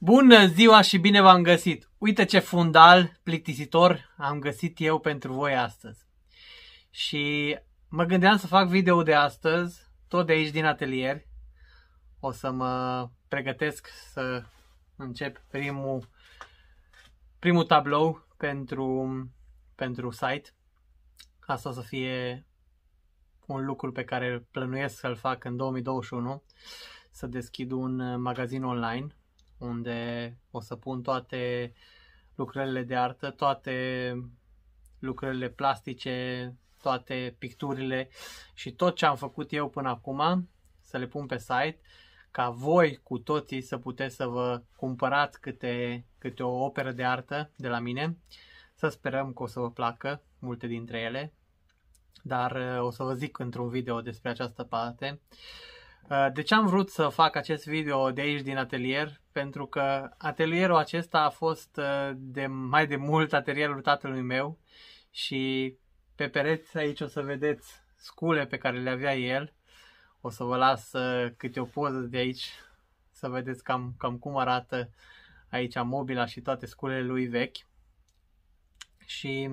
Bună ziua și bine v-am găsit! Uite ce fundal plictisitor am găsit eu pentru voi astăzi. Și mă gândeam să fac video de astăzi, tot de aici din atelier. O să mă pregătesc să încep primul primul tablou pentru, pentru site. Asta să fie un lucru pe care plănuiesc să-l fac în 2021, să deschid un uh, magazin online unde o să pun toate lucrările de artă, toate lucrările plastice, toate picturile și tot ce am făcut eu până acum, să le pun pe site ca voi cu toții să puteți să vă cumpărați câte, câte o operă de artă de la mine. Să sperăm că o să vă placă multe dintre ele, dar uh, o să vă zic într-un video despre această parte. Uh, de ce am vrut să fac acest video de aici din atelier? Pentru că atelierul acesta a fost uh, de mai de mult atelierul tatălui meu și pe pereți aici o să vedeți scule pe care le avea el o să vă las uh, câte o poză de aici să vedeți cam, cam cum arată aici mobila și toate sculele lui vechi. Și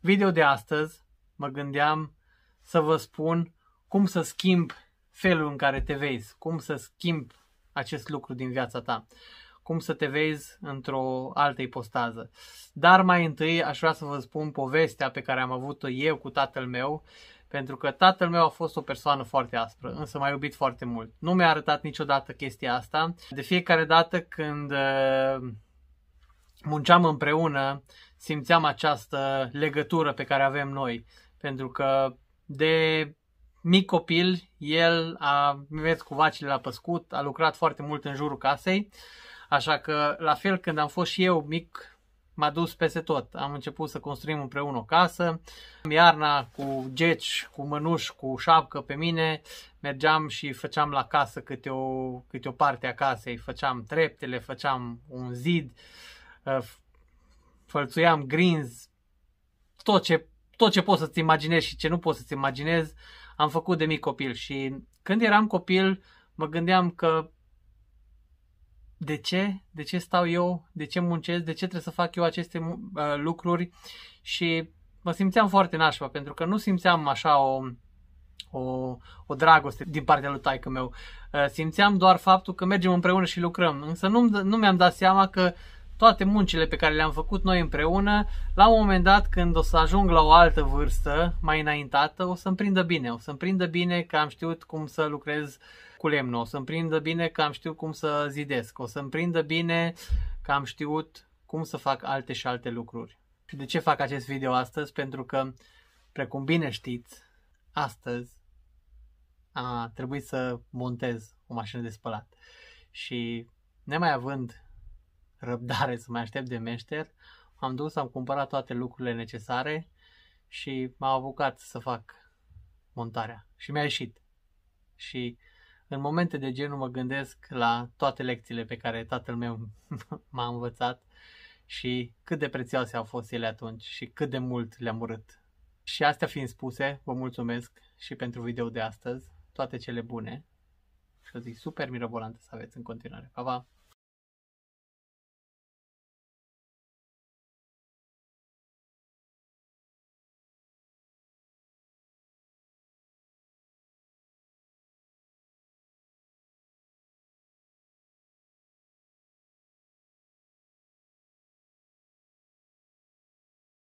video de astăzi mă gândeam să vă spun cum să schimb felul în care te vezi, cum să schimb acest lucru din viața ta, cum să te vezi într-o altă ipostază. Dar mai întâi aș vrea să vă spun povestea pe care am avut-o eu cu tatăl meu pentru că tatăl meu a fost o persoană foarte aspră, însă m-a iubit foarte mult. Nu mi-a arătat niciodată chestia asta. De fiecare dată când uh, munceam împreună, simțeam această legătură pe care avem noi. Pentru că de mic copil, el a mers cu vacile la păscut, a lucrat foarte mult în jurul casei, așa că la fel când am fost și eu mic m-a dus peste tot. Am început să construim împreună o casă. Iarna cu geci, cu mănuși, cu șapcă pe mine, mergeam și făceam la casă câte o, câte o parte a casei. Făceam treptele, făceam un zid, uh, fălțuiam grinzi, tot ce, tot ce poți să-ți imaginezi și ce nu poți să-ți imaginezi, am făcut de mic copil și când eram copil mă gândeam că de ce, de ce stau eu, de ce muncesc, de ce trebuie să fac eu aceste uh, lucruri și mă simțeam foarte nașpa pentru că nu simțeam așa o, o, o dragoste din partea lui taică meu. Uh, simțeam doar faptul că mergem împreună și lucrăm, însă nu, nu mi-am dat seama că uh, toate muncile pe care le-am făcut noi împreună, la un moment dat când o să ajung la o altă vârstă mai înaintată, o să-mi prindă bine. O să-mi prindă bine că am știut cum să lucrez cu lemnul, o să-mi prindă bine că am știut cum să zidesc, o să-mi prindă bine că am știut cum să fac alte și alte lucruri. Și de ce fac acest video astăzi? Pentru că, precum bine știți, astăzi a trebuit să montez o mașină de spălat. Și nemai având răbdare să mai aștept de meșter. Am dus, am cumpărat toate lucrurile necesare și m-am apucat să fac montarea și mi-a ieșit. Și în momente de genul mă gândesc la toate lecțiile pe care tatăl meu m-a învățat și cât de prețioase au fost ele atunci și cât de mult le-am urât. Și astea fiind spuse, vă mulțumesc și pentru video de astăzi, toate cele bune și o zi super mirobolantă să aveți în continuare. Pa, pa!